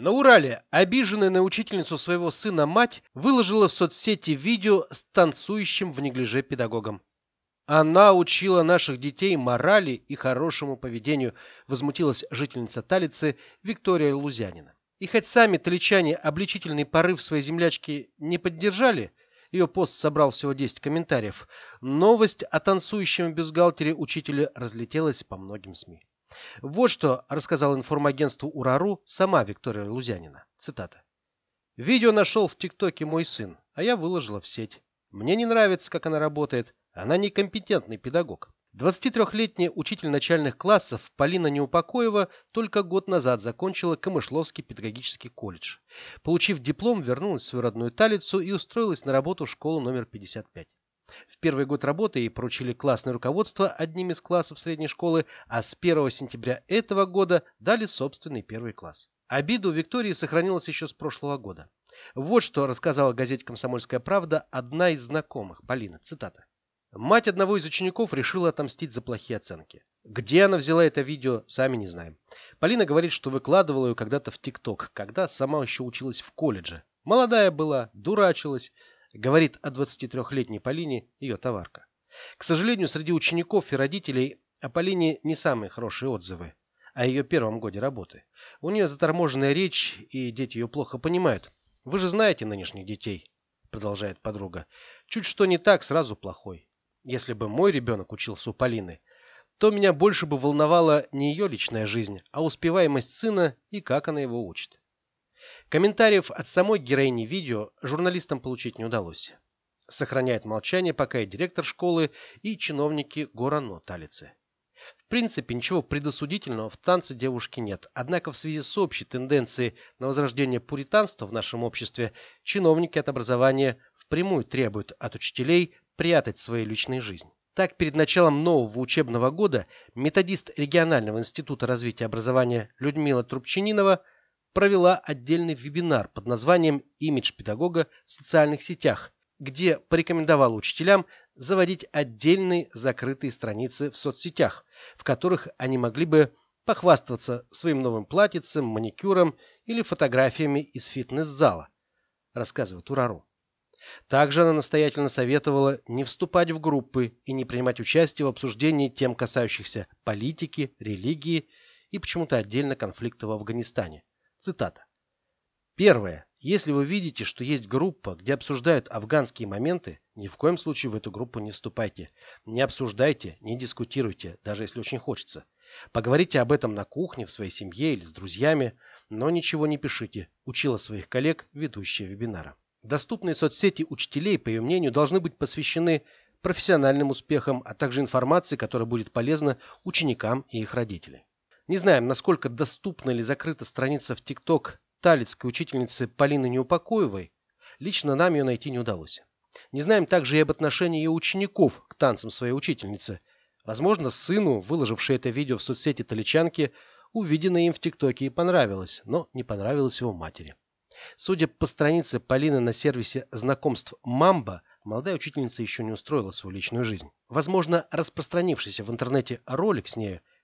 На Урале обиженная на учительницу своего сына мать выложила в соцсети видео с танцующим в неглиже педагогом. Она учила наших детей морали и хорошему поведению, возмутилась жительница Талицы Виктория Лузянина. И хоть сами таличане обличительный порыв своей землячки не поддержали, ее пост собрал всего 10 комментариев, новость о танцующем бюстгальтере учителя разлетелась по многим СМИ. Вот что рассказал информагентству Урару сама Виктория Лузянина. Цитата. «Видео нашел в ТикТоке мой сын, а я выложила в сеть. Мне не нравится, как она работает. Она некомпетентный педагог». 23-летняя учитель начальных классов Полина Неупокоева только год назад закончила Камышловский педагогический колледж. Получив диплом, вернулась в свою родную Талицу и устроилась на работу в школу номер 55. В первый год работы ей поручили классное руководство одним из классов средней школы, а с 1 сентября этого года дали собственный первый класс. Обида у Виктории сохранилась еще с прошлого года. Вот что рассказала газете «Комсомольская правда» одна из знакомых, Полина, цитата. Мать одного из учеников решила отомстить за плохие оценки. Где она взяла это видео, сами не знаем. Полина говорит, что выкладывала ее когда-то в ТикТок, когда сама еще училась в колледже. Молодая была, дурачилась говорит о 23-летней Полине ее товарка. К сожалению, среди учеников и родителей о Полине не самые хорошие отзывы о ее первом годе работы. У нее заторможенная речь, и дети ее плохо понимают. «Вы же знаете нынешних детей», — продолжает подруга. «Чуть что не так, сразу плохой. Если бы мой ребенок учился у Полины, то меня больше бы волновала не ее личная жизнь, а успеваемость сына и как она его учит. Комментариев от самой героини видео журналистам получить не удалось. Сохраняет молчание пока и директор школы, и чиновники Горано Талицы. В принципе, ничего предосудительного в танце девушки нет, однако в связи с общей тенденцией на возрождение пуританства в нашем обществе, чиновники от образования впрямую требуют от учителей прятать свои личные жизни. Так, перед началом нового учебного года методист регионального института развития образования Людмила Трубчининова – провела отдельный вебинар под названием «Имидж педагога в социальных сетях», где порекомендовала учителям заводить отдельные закрытые страницы в соцсетях, в которых они могли бы похвастаться своим новым платьицем, маникюром или фотографиями из фитнес-зала, рассказывает Урару. Также она настоятельно советовала не вступать в группы и не принимать участие в обсуждении тем, касающихся политики, религии и почему-то отдельно конфликта в Афганистане. Цитата. Первое. Если вы видите, что есть группа, где обсуждают афганские моменты, ни в коем случае в эту группу не вступайте. Не обсуждайте, не дискутируйте, даже если очень хочется. Поговорите об этом на кухне, в своей семье или с друзьями, но ничего не пишите, учила своих коллег ведущая вебинара. Доступные соцсети учителей, по ее мнению, должны быть посвящены профессиональным успехам, а также информации, которая будет полезна ученикам и их родителям. Не знаем, насколько доступна или закрыта страница в ТикТок талицкой учительницы Полины Неупокоевой. Лично нам ее найти не удалось. Не знаем также и об отношении ее учеников к танцам своей учительницы. Возможно, сыну, выложивший это видео в соцсети Таличанки, увиденное им в ТикТоке и понравилось, но не понравилось его матери. Судя по странице Полины на сервисе знакомств «Мамба», молодая учительница еще не устроила свою личную жизнь. Возможно, распространившийся в интернете ролик с нею